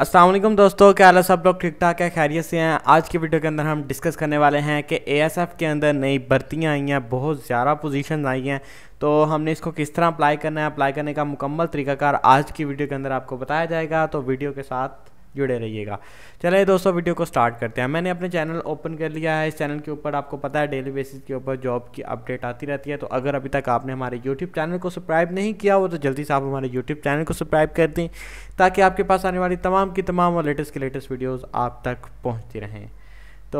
असलम दोस्तों क्या हाल सब लोग ठीक ठाक है खैरियत से हैं आज की वीडियो के अंदर हम डिस्कस करने वाले हैं कि एएसएफ के अंदर नई भर्तियाँ आई हैं बहुत ज़्यादा पोजीशन आई हैं तो हमने इसको किस तरह अप्लाई करना है अप्लाई करने का मुकम्मल तरीकाकार आज की वीडियो के अंदर आपको बताया जाएगा तो वीडियो के साथ जुड़े रहिएगा चलिए दोस्तों वीडियो को स्टार्ट करते हैं मैंने अपने चैनल ओपन कर लिया है इस चैनल के ऊपर आपको पता है डेली बेसिस के ऊपर जॉब की अपडेट आती रहती है तो अगर अभी तक आपने हमारे यूट्यूब चैनल को सब्सक्राइब नहीं किया हो तो जल्दी से आप हमारे यूट्यूब चैनल को सब्सक्राइब कर दें ताकि आपके पास आने वाली तमाम की तमाम और लेटेस्ट की लेटेस्ट वीडियोज़ आप तक पहुँचती रहें तो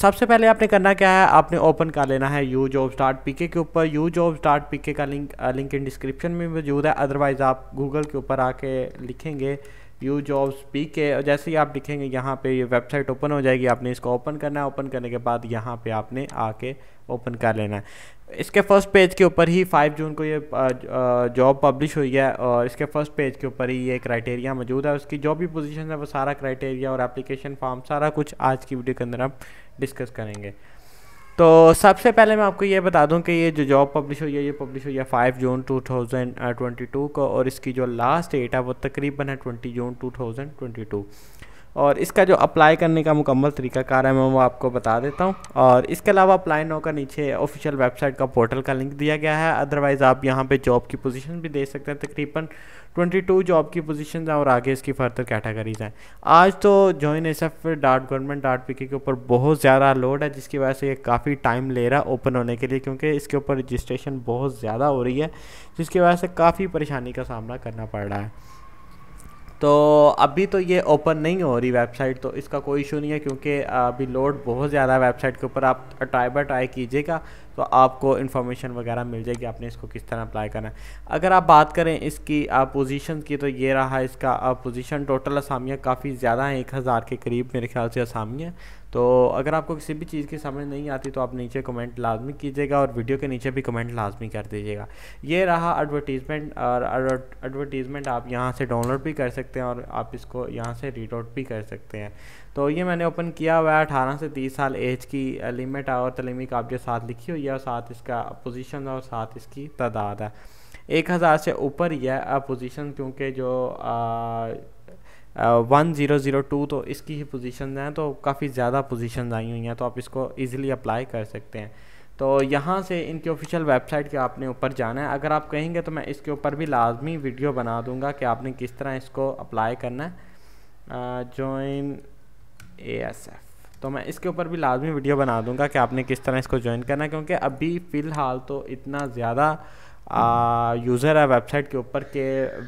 सबसे पहले आपने करना क्या है आपने ओपन कर लेना है यू जॉब स्टार्ट पीके के ऊपर यू जॉब स्टार्ट पीके का लिंक लिंक इन डिस्क्रिप्शन में मौजूद है अदरवाइज़ आप गूगल के ऊपर आके लिखेंगे यू जॉब्स पी के जैसे ही आप दिखेंगे यहाँ पे ये वेबसाइट ओपन हो जाएगी आपने इसको ओपन करना है ओपन करने के बाद यहाँ पे आपने आके ओपन कर लेना है इसके फर्स्ट पेज के ऊपर ही 5 जून को ये जॉब पब्लिश हुई है और इसके फर्स्ट पेज के ऊपर ही ये क्राइटेरिया मौजूद है उसकी जो भी पोजिशन है वो सारा क्राइटेरिया और एप्लीकेशन फॉर्म सारा कुछ आज की वीडियो के अंदर आप डिस्कस करेंगे तो सबसे पहले मैं आपको ये बता दूं कि ये जो जॉब पब्लिश हुई है ये पब्लिश हुई है फाइव जून 2022 को और इसकी जो लास्ट डेट है वो तकरीबन है ट्वेंटी जून 2022 और इसका जो अप्लाई करने का मुकम्मल तरीका कार है मैं वो आपको बता देता हूँ और इसके अलावा अप्लाई नो का नीचे ऑफिशियल वेबसाइट का पोर्टल का लिंक दिया गया है अदरवाइज़ आप यहाँ पे जॉब की पोजीशन भी दे सकते हैं तकरीबन 22 जॉब की पोजीशन हैं और आगे इसकी फर्दर कैटेगरीज हैं आज तो join S F dot government dot P K ऊपर बहुत ज़्यादा लोड है जिसकी वजह से ये काफ़ी टाइम ले रहा है ओपन होने के लिए क्योंकि इसके ऊपर रजिस्ट्रेशन बहुत ज़्यादा हो रही है जिसकी वजह से काफ़ी परेशानी का सामना करना पड़ रहा है तो अभी तो ये ओपन नहीं हो रही वेबसाइट तो इसका कोई इशू नहीं है क्योंकि अभी लोड बहुत ज़्यादा वेबसाइट के ऊपर आप ट्राई बाई ट्राई कीजिएगा तो आपको इन्फॉर्मेशन वगैरह मिल जाएगी आपने इसको किस तरह अप्लाई करना है अगर आप बात करें इसकी पोजीशन की तो ये रहा इसका पोजीशन टोटल असामियाँ काफ़ी ज़्यादा हैं एक हज़ार के करीब मेरे ख्याल से असामियाँ तो अगर आपको किसी भी चीज़ की समझ नहीं आती तो आप नीचे कमेंट लाजमी कीजिएगा और वीडियो के नीचे भी कमेंट लाजमी कर दीजिएगा ये रहा एडवर्टीज़मेंट और एडवर्टीज़मेंट आप यहाँ से डाउनलोड भी कर सकते हैं और आप इसको यहाँ से रीड आउट भी कर सकते हैं तो ये मैंने ओपन किया हुआ है अठारह से तीस साल एज की लिमिट और तलीमी जो साथ लिखी हुई है और साथ इसका पोजिशन और साथ इसकी तादाद है एक हज़ार से ऊपर यह पोजीशन क्योंकि जो आ, वन ज़ीरो ज़ीरो टू तो इसकी ही पोजीशन हैं तो काफ़ी ज़्यादा पोजीशन आई हुई हैं तो आप इसको ईज़िली अप्लाई कर सकते हैं तो यहाँ से इनकी ऑफिशियल वेबसाइट के आपने ऊपर जाना है अगर आप कहेंगे तो मैं इसके ऊपर भी लाजमी वीडियो बना दूंगा कि आपने किस तरह इसको अप्लाई करना है जॉइन ए एस एफ तो मैं इसके ऊपर भी लाजमी वीडियो बना दूंगा कि आपने किस तरह इसको ज्वाइन करना है क्योंकि अभी फ़िलहाल तो इतना ज़्यादा यूज़र uh, है वेबसाइट के ऊपर कि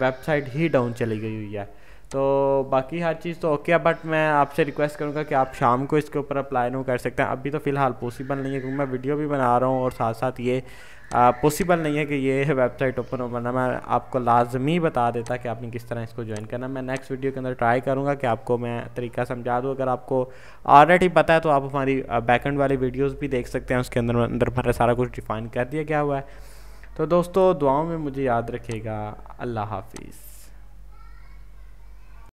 वेबसाइट ही डाउन चली गई हुई है तो बाकी हर चीज़ तो ओके है बट मैं आपसे रिक्वेस्ट करूँगा कि आप शाम को इसके ऊपर अप्लाई नहीं कर सकते हैं अभी तो फ़िलहाल पॉसिबल नहीं है क्योंकि मैं वीडियो भी बना रहा हूँ और साथ साथ ये पॉसिबल नहीं है कि ये वेबसाइट ओपन हो वरना मैं आपको लाजमी बता देता कि आपने किस तरह इसको ज्वाइन करना मैं नेक्स्ट वीडियो के अंदर ट्राई करूँगा कि आपको मैं तरीका समझा दूँ अगर आपको ऑलरेडी पता है तो आप हमारी बैकेंड वाली वीडियोज़ भी देख सकते हैं उसके अंदर अंदर हमारा सारा कुछ डिफाइन कर दिया गया हुआ है तो दोस्तों दुआओं में मुझे याद रखेगा अल्लाह हाफिज़